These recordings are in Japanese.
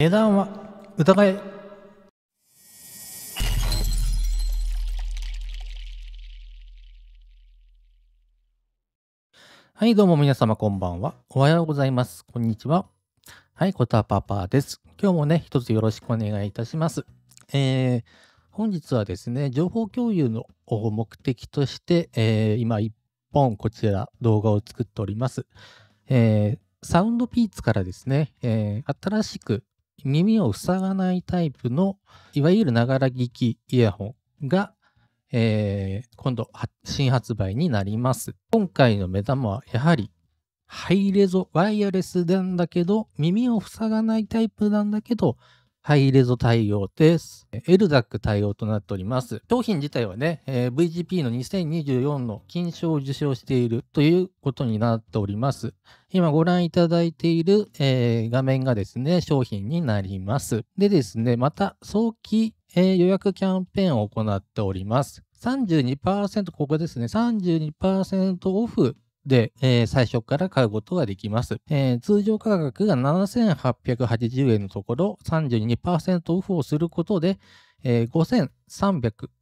値段は疑いはいどうも皆様こんばんはおはようございますこんにちははいこたパパです今日もね一つよろしくお願いいたしますえー、本日はですね情報共有の目的として、えー、今一本こちら動画を作っております、えー、サウンドピーツからですね、えー、新しく耳を塞がないタイプの、いわゆるながら聞きイヤホンが、えー、今度新発売になります。今回の目玉はやはりハイレゾ、ワイヤレスなんだけど、耳を塞がないタイプなんだけど、ハイレゾ対応です。エルダック対応となっております。商品自体はね、えー、VGP の2024の金賞を受賞しているということになっております。今ご覧いただいている、えー、画面がですね、商品になります。でですね、また早期、えー、予約キャンペーンを行っております。32%、ここですね、32%オフで、えー、最初から買うことができます、えー、通常価格が7880円のところ32%オフをすることで、えー、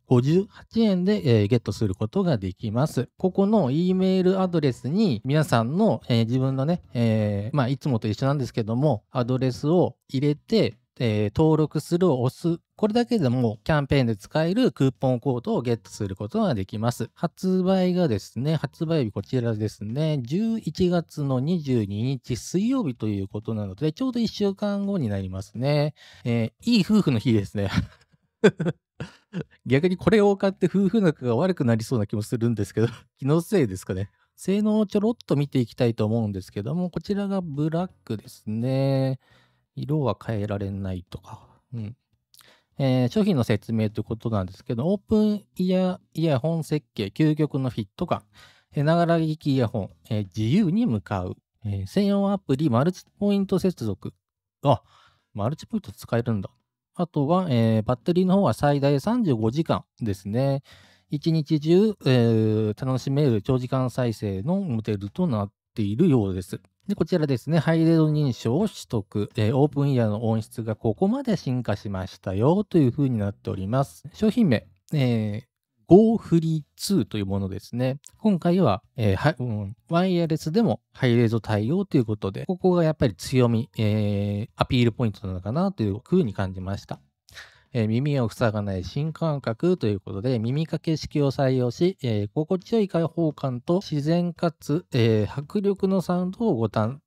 5358円で、えー、ゲットすることができます。ここの E メールアドレスに皆さんの、えー、自分のね、えー、まあいつもと一緒なんですけども、アドレスを入れて、えー、登録するを押す。これだけでもキャンペーンで使えるクーポンコードをゲットすることができます。発売がですね、発売日こちらですね、11月の22日水曜日ということなので、ちょうど1週間後になりますね。えー、いい夫婦の日ですね。逆にこれを買って夫婦仲が悪くなりそうな気もするんですけど、気のせいですかね。性能をちょろっと見ていきたいと思うんですけども、こちらがブラックですね。色は変えられないとか。うん。えー、商品の説明ということなんですけど、オープンイヤイヤホン設計、究極のフィット感、ながら聞きイヤホン、えー、自由に向かう、えー、専用アプリ、マルチポイント接続。あ、マルチポイント使えるんだ。あとは、えー、バッテリーの方は最大35時間ですね。一日中、えー、楽しめる長時間再生のモデルとなっているようです。で、こちらですね、ハイレゾ認証を取得、えー、オープンイヤーの音質がここまで進化しましたよというふうになっております。商品名、えー Go Free 2というものですね。今回は、えーはうん、ワイヤレスでもハイレゾ対応ということで、ここがやっぱり強み、えー、アピールポイントなのかなというふうに感じました。えー、耳を塞がない新感覚ということで、耳かけ式を採用し、えー、心地よい開放感と自然かつ、えー、迫力のサウンドをご堪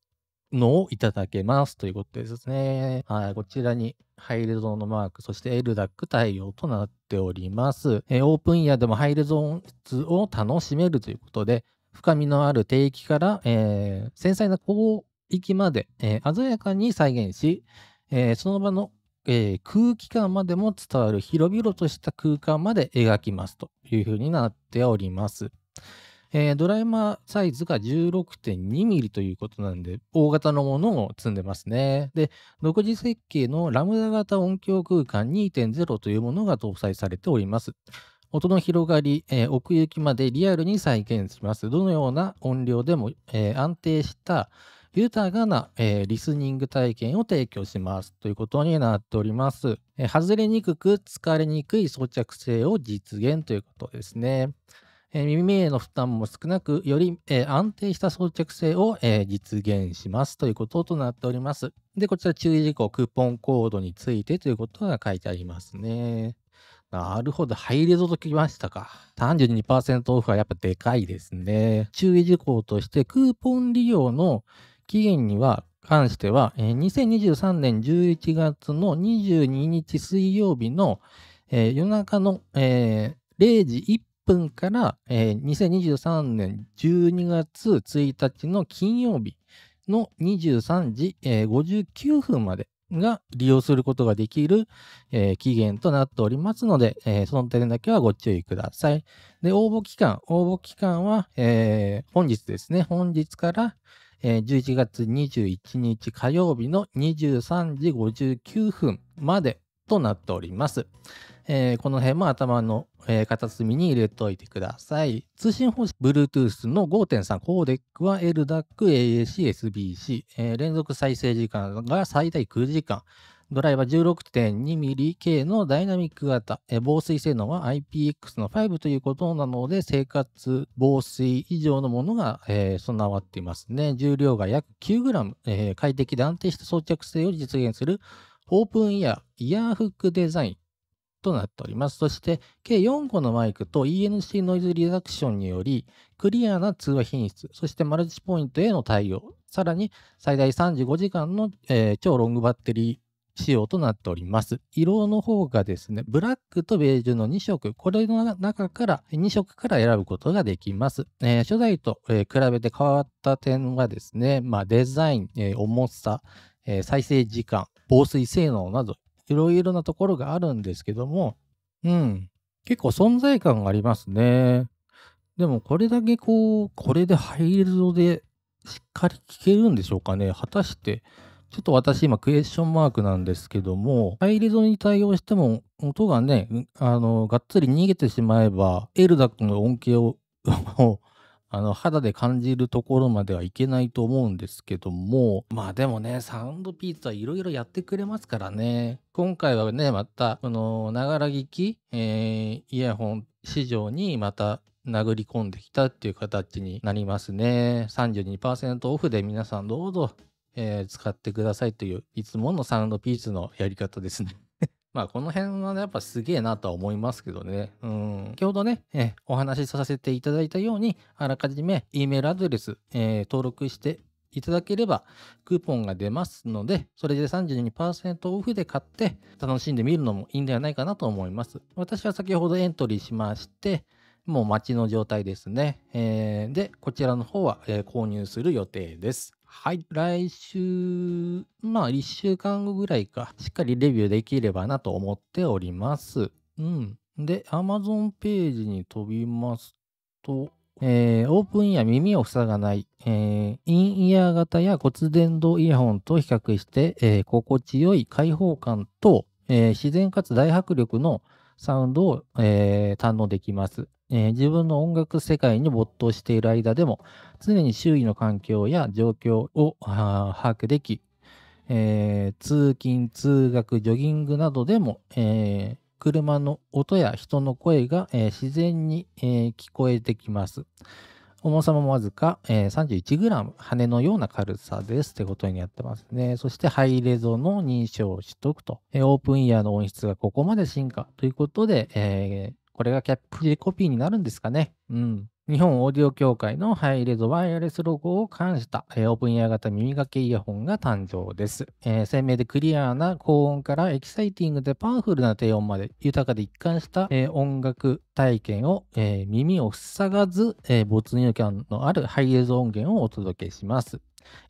能をいただけますということですね。はい、こちらにハイレゾーンのマーク、そして LDAC 対応となっております。えー、オープンイヤーでもハイレゾーンを楽しめるということで、深みのある低域から、えー、繊細な高域まで、えー、鮮やかに再現し、えー、その場のえー、空気感までも伝わる広々とした空間まで描きますというふうになっております。えー、ドライマーサイズが 16.2mm ということなんで、大型のものを積んでますね。で、独自設計のラムダ型音響空間2.0というものが搭載されております。音の広がり、えー、奥行きまでリアルに再現します。どのような音量でも、えー、安定した豊かな、えー、リスニング体験を提供しますということになっております。えー、外れにくく疲れにくい装着性を実現ということですね。えー、耳への負担も少なく、より、えー、安定した装着性を、えー、実現しますということとなっております。で、こちら注意事項、クーポンコードについてということが書いてありますね。なるほど。ハイレゾときましたか。32%オフはやっぱでかいですね。注意事項として、クーポン利用の期限には関しては、えー、2023年11月の22日水曜日の、えー、夜中の、えー、0時1分から、えー、2023年12月1日の金曜日の23時、えー、59分までが利用することができる、えー、期限となっておりますので、えー、その点だけはご注意ください。で、応募期間、応募期間は、えー、本日ですね、本日から、えー、11月21日火曜日の23時59分までとなっております。えー、この辺も頭の、えー、片隅に入れておいてください。通信方式 Bluetooth の5.3コーデックは LDAC、AAC、SBC、えー、連続再生時間が最大9時間。ドライは 16.2mm 系のダイナミック型、防水性能は IPX の5ということなので、生活防水以上のものが、えー、備わっていますね。重量が約 9g、えー、快適で安定した装着性を実現するオープンイヤー、イヤーフックデザインとなっております。そして、計4個のマイクと ENC ノイズリダクションにより、クリアな通話品質、そしてマルチポイントへの対応、さらに最大35時間の、えー、超ロングバッテリー、仕様となっております。色の方がですね、ブラックとベージュの2色、これの中から2色から選ぶことができます。えー、初代と、えー、比べて変わった点はですね、まあ、デザイン、えー、重さ、え再生時間、防水性能など、いろいろなところがあるんですけども、うん、結構存在感がありますね。でもこれだけこう、これでハイルドでしっかり聞けるんでしょうかね。果たして、ちょっと私今クエスチョンマークなんですけども、入イレゾに対応しても音がね、あの、がっつり逃げてしまえば、エルダックの恩恵を あの肌で感じるところまではいけないと思うんですけどもまあでもねサウンドピーツはいろいろやってくれますからね今回はねまたこのながら聞き、えー、イヤホン市場にまた殴り込んできたっていう形になりますね32%オフで皆さんどうぞえー、使ってくださいという、いつものサウンドピースのやり方ですね。まあ、この辺はね、やっぱすげえなとは思いますけどね。うん。先ほどね、えー、お話しさせていただいたように、あらかじめ E メールアドレス、えー、登録していただければ、クーポンが出ますので、それで32%オフで買って、楽しんでみるのもいいんではないかなと思います。私は先ほどエントリーしまして、もう待ちの状態ですね。えー、で、こちらの方は、え購入する予定です。はい。来週、まあ、1週間後ぐらいか、しっかりレビューできればなと思っております。うん。で、Amazon ページに飛びますと、えー、オープンイヤー耳を塞がない、えー、インイヤー型や骨伝導イヤホンと比較して、えー、心地よい開放感と、えー、自然かつ大迫力のサウンドを、えー、堪能できます。えー、自分の音楽世界に没頭している間でも常に周囲の環境や状況を把握でき、えー、通勤通学ジョギングなどでも、えー、車の音や人の声が、え自然に、え聞こえてきます重さもわずか、え 31g 羽のような軽さですってことになってますねそしてハイレゾの認証をおくと、えオープンイヤーの音質がここまで進化ということで、えーこれがキャップでコピーになるんですかね。うん。日本オーディオ協会のハイレゾワイヤレスロゴを冠した、えー、オープンイヤー型耳掛けイヤホンが誕生です、えー、鮮明でクリアな高音からエキサイティングでパワフルな低音まで豊かで一貫した、えー、音楽体験を、え耳を塞がず、え没入感のあるハイレゾ音源をお届けします。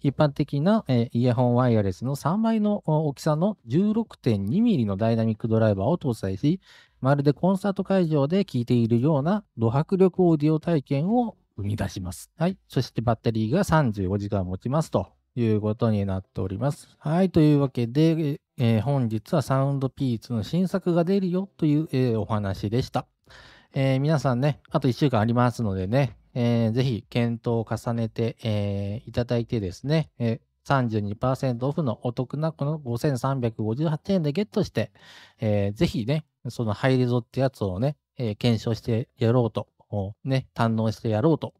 一般的な、えイヤホンワイヤレスの3倍の大きさの 16.2mm のダイナミックドライバーを搭載し、まるでコンサート会場で聴いているようなド迫力オーディオ体験を生み出します。はい。そしてバッテリーが35時間持ちますということになっております。はい。というわけで、えー、本日はサウンドピーツの新作が出るよという、えー、お話でした。えー、皆さんね、あと1週間ありますのでね、えー、ぜひ検討を重ねて、えー、いただいてですね、え32%オフのお得なこの5358円でゲットして、えー、ぜひね、そのハイリゾってやつをね、えー、検証してやろうと、ね、堪能してやろうと、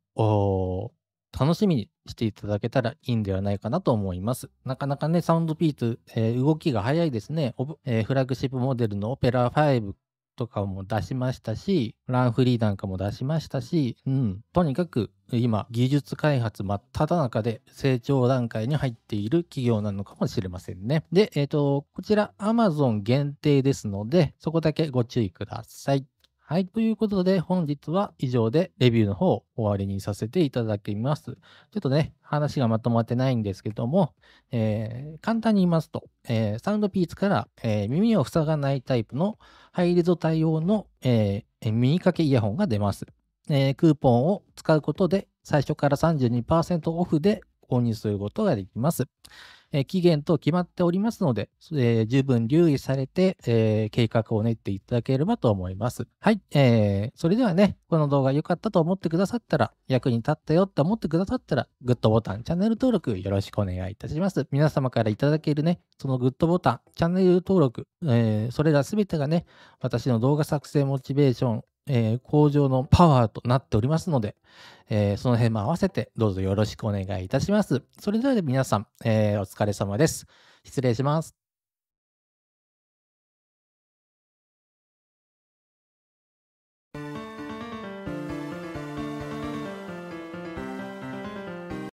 楽しみにしていただけたらいいんではないかなと思います。なかなかね、サウンドピーツ、えー、動きが早いですね、えー、フラッグシップモデルのオペラ5とかも出しましたし、ランフリーなんかも出しましたし、うん、とにかく今、技術開発真っ只中で成長段階に入っている企業なのかもしれませんね。で、えっ、ー、と、こちら Amazon 限定ですので、そこだけご注意ください。はい。ということで、本日は以上でレビューの方終わりにさせていただきます。ちょっとね、話がまとまってないんですけども、えー、簡単に言いますと、えー、サウンドピーツから、えー、耳を塞がないタイプのハイレゾ対応の、え耳掛けイヤホンが出ます、えクーポンを使うことで最初から32%オフで購入することができます。え期限と決まっておりますので、え十分留意されて、え計画を練っていただければと思います。はい、えー、それではね、この動画良かったと思ってくださったら、役に立ったよって思ってくださったら、グッドボタン、チャンネル登録よろしくお願いいたします。皆様からいただけるね、そのグッドボタン、チャンネル登録、えー、それらすべてがね、私の動画作成モチベーションえー、工場のパワーとなっておりますので、えー、その辺も合わせてどうぞよろしくお願いいたします。それでは皆さん、えー、お疲れ様です。失礼します。